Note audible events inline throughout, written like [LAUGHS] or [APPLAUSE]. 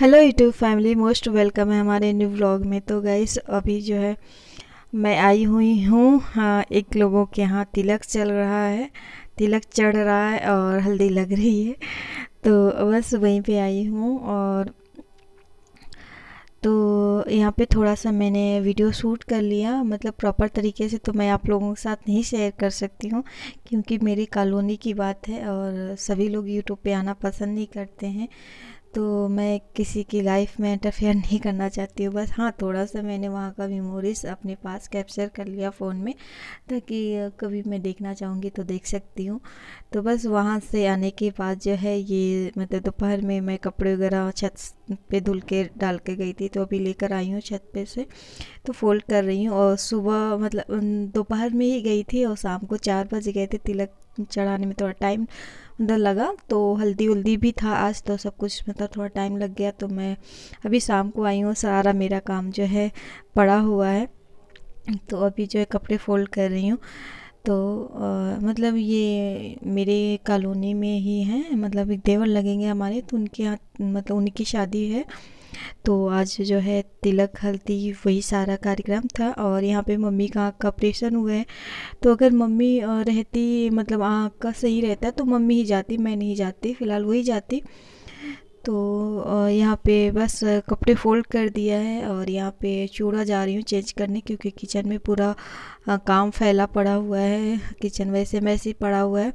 hello YouTube family most welcome है हमारे new blog में तो गाइस अभी जो है मैं आई हुई हूँ हाँ एक लोगों के यहाँ तिलक चल रहा है तिलक चढ़ रहा है और हल्दी लग रही है तो बस वहीं पे आई हूँ और तो यहाँ पे थोड़ा सा मैंने वीडियो शूट कर लिया मतलब प्रॉपर तरीके से तो मैं आप लोगों के साथ नहीं शेयर कर सकती हूँ क्योंकि मेरी कॉलोनी की बात है और सभी लोग यूट्यूब पे आना पसंद नहीं करते हैं तो मैं किसी की लाइफ में इंटरफेयर [LAUGHS] नहीं करना चाहती हूँ बस हाँ थोड़ा सा मैंने वहाँ का मेमोरीज अपने पास कैप्चर कर लिया फ़ोन में ताकि कभी मैं देखना चाहूँगी तो देख सकती हूँ तो बस वहाँ से आने के बाद जो है ये मतलब दोपहर में मैं कपड़े वगैरह छत पे धुल के डाल के गई थी तो अभी लेकर आई हूँ छत पे से तो फोल्ड कर रही हूँ और सुबह मतलब दोपहर में ही गई थी और शाम को चार बजे गए थे तिलक चढ़ाने में थोड़ा टाइम मतलब लगा तो हल्दी उल्दी भी था आज तो सब कुछ मतलब थोड़ा टाइम लग गया तो मैं अभी शाम को आई हूँ सारा मेरा काम जो है पड़ा हुआ है तो अभी जो है कपड़े फोल्ड कर रही हूँ तो आ, मतलब ये मेरे कॉलोनी में ही हैं मतलब एक देवर लगेंगे हमारे तो उनके यहाँ मतलब उनकी शादी है तो आज जो है तिलक हल्दी वही सारा कार्यक्रम था और यहाँ पे मम्मी का आँख का ऑपरेशन हुआ है तो अगर मम्मी रहती मतलब आँख का सही रहता तो मम्मी ही जाती मैं नहीं जाती फ़िलहाल वही जाती तो यहाँ पे बस कपड़े फोल्ड कर दिया है और यहाँ पे चूड़ा जा रही हूँ चेंज करने क्योंकि किचन में पूरा काम फैला पड़ा हुआ है किचन वैसे वैसे ही पड़ा हुआ है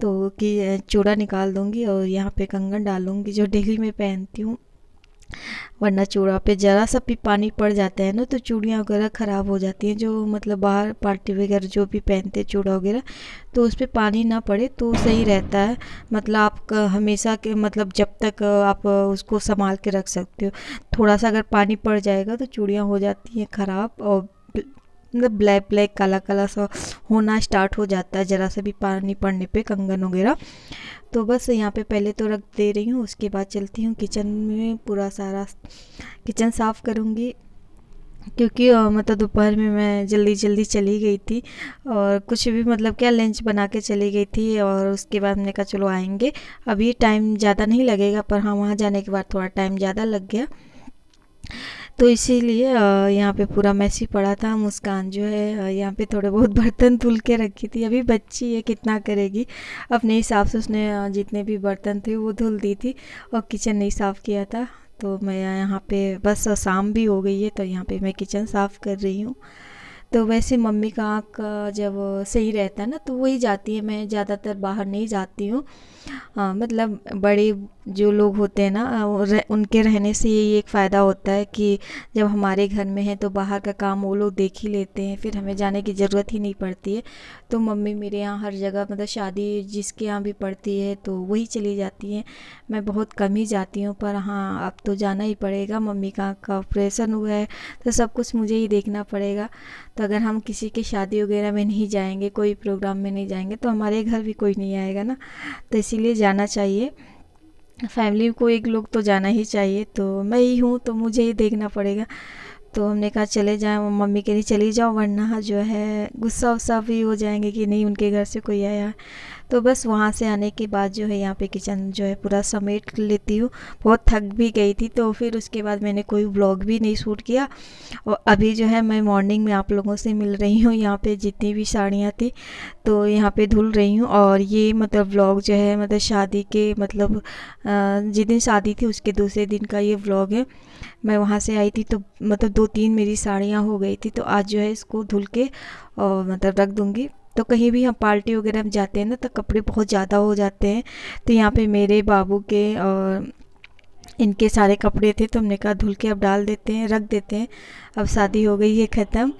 तो कि चूड़ा निकाल दूँगी और यहाँ पे कंगन डालूँगी जो डेली में पहनती हूँ वरना चूड़ा पे ज़रा सा भी पानी पड़ जाता है ना तो चूड़ियाँ वगैरह ख़राब हो जाती हैं जो मतलब बाहर पार्टी वगैरह जो भी पहनते हैं चूड़ा वगैरह तो उस पर पानी ना पड़े तो सही रहता है मतलब आप हमेशा के मतलब जब तक आप उसको संभाल के रख सकते हो थोड़ा सा अगर पानी पड़ जाएगा तो चूड़ियाँ हो जाती हैं ख़राब और मतलब ब्लैक ब्लैक काला काला सा होना स्टार्ट हो जाता है ज़रा सा भी पानी पड़ने पे कंगन वगैरह तो बस यहाँ पे पहले तो रख दे रही हूँ उसके बाद चलती हूँ किचन में पूरा सारा किचन साफ़ करूँगी क्योंकि मतलब दोपहर में मैं जल्दी जल्दी चली गई थी और कुछ भी मतलब क्या लंच बना के चली गई थी और उसके बाद मैंने कहा चलो आएंगे अभी टाइम ज़्यादा नहीं लगेगा पर हाँ वहाँ जाने के बाद थोड़ा टाइम ज़्यादा लग गया तो इसीलिए यहाँ पे पूरा मैसी पड़ा था मुस्कान जो है यहाँ पे थोड़े बहुत बर्तन धुल के रखी थी अभी बच्ची है कितना करेगी अपने हिसाब से उसने जितने भी बर्तन थे वो धुल दी थी और किचन नहीं साफ़ किया था तो मैं यहाँ पे बस शाम भी हो गई है तो यहाँ पे मैं किचन साफ़ कर रही हूँ तो वैसे मम्मी का आँख जब सही रहता है ना तो वही जाती है मैं ज़्यादातर बाहर नहीं जाती हूँ हाँ मतलब बड़े जो लोग होते हैं ना रह, उनके रहने से ये एक फ़ायदा होता है कि जब हमारे घर में है तो बाहर का काम वो लोग देख ही लेते हैं फिर हमें जाने की ज़रूरत ही नहीं पड़ती है तो मम्मी मेरे यहाँ हर जगह मतलब शादी जिसके यहाँ भी पड़ती है तो वही चली जाती हैं मैं बहुत कम ही जाती हूँ पर हाँ अब तो जाना ही पड़ेगा मम्मी का का ऑपरेशन हुआ है तो सब कुछ मुझे ही देखना पड़ेगा तो अगर हम किसी की शादी वगैरह में नहीं जाएंगे कोई प्रोग्राम में नहीं जाएंगे तो हमारे घर भी कोई नहीं आएगा ना तो इसी इसीलिए जाना चाहिए फैमिली को एक लोग तो जाना ही चाहिए तो मैं ही हूँ तो मुझे ही देखना पड़ेगा तो हमने कहा चले जाएँ मम्मी के लिए चली जाओ वरना जो है गुस्सा उस्सा भी हो जाएंगे कि नहीं उनके घर से कोई आया तो बस वहाँ से आने के बाद जो है यहाँ पे किचन जो है पूरा समेट लेती हूँ बहुत थक भी गई थी तो फिर उसके बाद मैंने कोई व्लॉग भी नहीं शूट किया और अभी जो है मैं मॉर्निंग में आप लोगों से मिल रही हूँ यहाँ पर जितनी भी साड़ियाँ थी तो यहाँ पर धुल रही हूँ और ये मतलब ब्लॉग जो है मतलब शादी के मतलब जिस दिन शादी थी उसके दूसरे दिन का ये व्लॉग है मैं वहाँ से आई थी तो मतलब दो तीन मेरी साड़ियाँ हो गई थी तो आज जो है इसको धुल के और मतलब रख दूँगी तो कहीं भी हम पार्टी वगैरह में जाते हैं ना तो कपड़े बहुत ज़्यादा हो जाते हैं तो यहाँ पे मेरे बाबू के और इनके सारे कपड़े थे तो हमने कहा धुल के अब डाल देते हैं रख देते हैं अब शादी हो गई है ख़त्म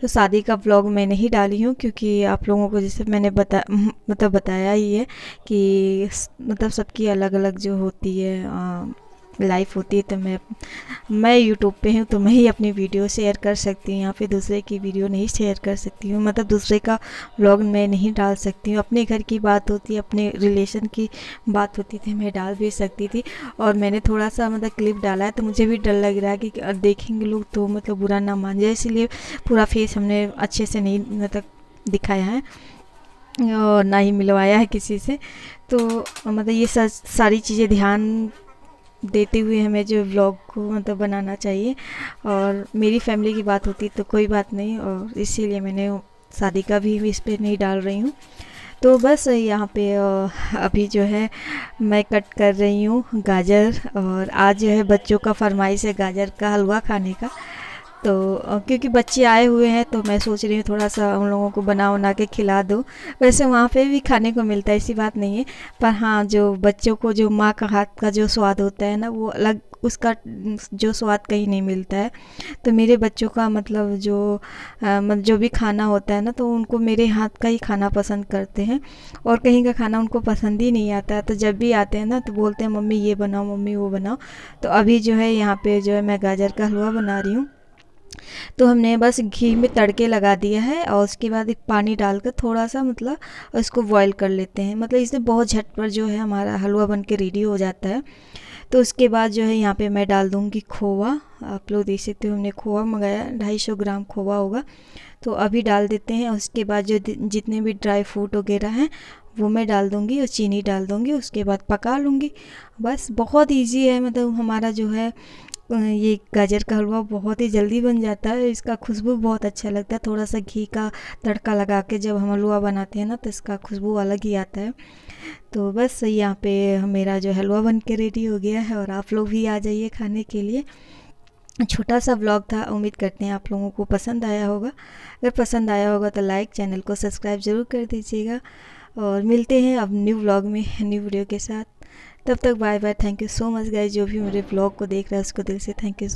तो शादी का व्लॉग मैं नहीं डाली हूँ क्योंकि आप लोगों को जैसे मैंने बता मतलब बताया ही है कि मतलब सबकी अलग अलग जो होती है आ, लाइफ होती है तो मैं मैं यूट्यूब पे हूँ तो मैं ही अपनी वीडियो शेयर कर सकती हूँ यहाँ पे दूसरे की वीडियो नहीं शेयर कर सकती हूँ मतलब दूसरे का व्लॉग मैं नहीं डाल सकती हूँ अपने घर की बात होती है अपने रिलेशन की बात होती थी तो मैं डाल भी सकती थी और मैंने थोड़ा सा मतलब क्लिप डाला है तो मुझे भी डर लग रहा है कि देखेंगे लोग तो मतलब बुरा ना मान जाए इसीलिए पूरा फेस हमने अच्छे से नहीं मतलब दिखाया है और ना ही मिलवाया है किसी से तो मतलब ये सारी चीज़ें ध्यान देते हुए हमें जो ब्लॉग को मतलब बनाना चाहिए और मेरी फैमिली की बात होती तो कोई बात नहीं और इसीलिए मैंने शादी का भी इस पर नहीं डाल रही हूँ तो बस यहाँ पे अभी जो है मैं कट कर रही हूँ गाजर और आज जो है बच्चों का फरमाइश है गाजर का हलवा खाने का तो क्योंकि बच्चे आए हुए हैं तो मैं सोच रही हूँ थोड़ा सा उन लोगों को बना उना के खिला दूँ वैसे वहाँ पे भी खाने को मिलता है ऐसी बात नहीं है पर हाँ जो बच्चों को जो माँ का हाथ का जो स्वाद होता है ना वो अलग उसका जो स्वाद कहीं नहीं मिलता है तो मेरे बच्चों का मतलब जो मतलब जो भी खाना होता है ना तो उनको मेरे हाथ का ही खाना पसंद करते हैं और कहीं का खाना उनको पसंद ही नहीं आता है तो जब भी आते हैं ना तो बोलते हैं मम्मी ये बनाओ मम्मी वो बनाओ तो अभी जो है यहाँ पे जो है मैं गाजर का हलवा बना रही हूँ तो हमने बस घी में तड़के लगा दिया है और उसके बाद एक पानी डालकर थोड़ा सा मतलब उसको बॉईल कर लेते हैं मतलब इससे बहुत झट पर जो है हमारा हलवा बन के रेडी हो जाता है तो उसके बाद जो है यहाँ पे मैं डाल दूँगी खोवा आप लोग देख सकते हो हमने खोवा मंगाया ढाई सौ ग्राम खोवा होगा तो अभी डाल देते हैं उसके बाद जो जितने भी ड्राई फ्रूट वगैरह हैं वो मैं डाल दूँगी और चीनी डाल दूँगी उसके बाद पका लूँगी बस बहुत ईजी है मतलब हमारा जो है ये गाजर का हलवा बहुत ही जल्दी बन जाता है इसका खुशबू बहुत अच्छा लगता है थोड़ा सा घी का तड़का लगा के जब हम हलवा बनाते हैं ना तो इसका खुशबू अलग ही आता है तो बस यहाँ पे मेरा जो हलवा बन के रेडी हो गया है और आप लोग भी आ जाइए खाने के लिए छोटा सा ब्लॉग था उम्मीद करते हैं आप लोगों को पसंद आया होगा अगर पसंद आया होगा तो लाइक चैनल को सब्सक्राइब ज़रूर कर दीजिएगा और मिलते हैं अब न्यू ब्लॉग में न्यू वीडियो के साथ तब तक bye bye thank you so much guys जो भी मेरे ब्लॉग को देख रहा है उसको दिल से थैंक यू